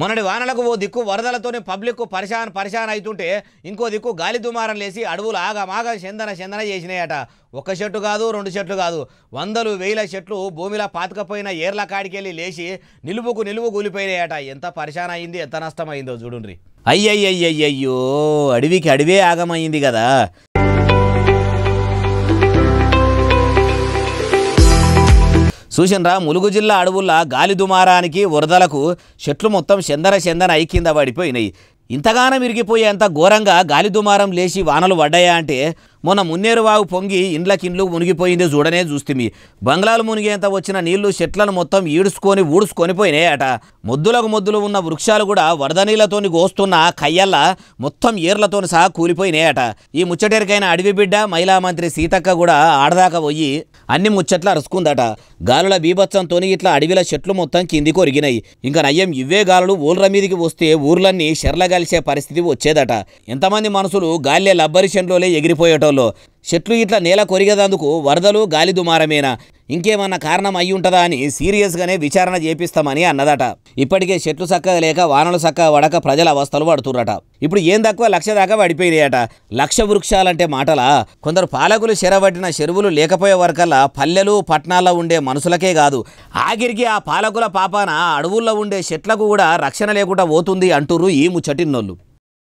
మొన్నటి వానలకు ఓ దిక్కు వరదలతోనే పబ్లిక్ పరిశాన్ పరిశాన్ అవుతుంటే ఇంకో దిక్కు గాలి దుమారం లేసి అడవులు ఆగమాగ చందన చందన చేసినాయట ఒక చెట్టు కాదు రెండు చెట్లు కాదు వందలు వేల చెట్లు భూమిలో పాతకపోయిన ఏర్ల కాడికెళ్ళి లేచి నిలువుకు నిలువు కూలిపోయినాయట ఎంత పరిశాన్ అయింది ఎంత నష్టం అయిందో చూడుండ్రి అయ్యయ్యయ్యయ్యో అడవికి అడవే ఆగమైంది కదా చూసినరా ములుగు జిల్లా అడవుల్లో గాలి దుమారానికి వరదలకు చెట్లు మొత్తం చందన చెందన ఐ కింద పడిపోయినాయి ఇంతగానం ఇరిగిపోయేంత ఘోరంగా గాలి దుమారం లేచి వానలు పడ్డాయా అంటే మొన్న మున్నేరువాగు పొంగి ఇండ్లకిండ్లు మునిగిపోయింది చూడనే చూస్తుంది బంగ్లాలు మునిగేంత వచ్చిన నీళ్లు చెట్లను మొత్తం ఈడుచుకొని ఊడుచుకొని పోయినాయట ముద్దులకు ముద్దులు ఉన్న వృక్షాలు కూడా వరద నీళ్లతోని గోస్తున్న కయ్యల్లా మొత్తం ఏర్లతో సహా కూలిపోయినాయట ఈ ముచ్చటేరికైన అడవి బిడ్డ మహిళా మంత్రి సీతక్క కూడా ఆడదాకా పోయి అన్ని ముచ్చట్లు అరుచుకుందట గాలుల బీభత్సంతో ఇట్లా అడవిల చెట్లు మొత్తం కిందికి ఒరిగినాయి ఇంకా నయ్యం ఇవే గాలులు ఊళ్ళ మీదికి వస్తే ఊర్లన్నీ షెర్లగలిసే పరిస్థితి వచ్చేదట ఎంతమంది మనుషులు గాలి లబ్బరి చెండ్లోలే ఎగిరిపోయేటోళ్ళు ప్రాంతాలలో చెట్లు ఇట్లా నేల కొరిగేదందుకు వరదలు గాలి దుమారమేనా ఇంకేమన్నా కారణం అయి ఉంటుందా అని సీరియస్గానే విచారణ చేపిస్తామని అన్నదట ఇప్పటికే చెట్లు చక్కగా లేక వానలు చక్కగా పడక ప్రజల అవస్థలు పడుతున్నట ఇప్పుడు ఏం తక్కువ లక్ష దాకా పడిపోయినాయట లక్ష వృక్షాలంటే మాటలా కొందరు పాలకులు చెరబట్టిన చెరువులు లేకపోయే వరకల్లా పల్లెలు పట్టణాల్లో ఉండే మనుషులకే కాదు ఆఖరికి ఆ పాలకుల పాపాన అడవుల్లో ఉండే చెట్లకు కూడా రక్షణ లేకుండా పోతుంది అంటురు ఈ ముచ్చటిన్నోళ్ళు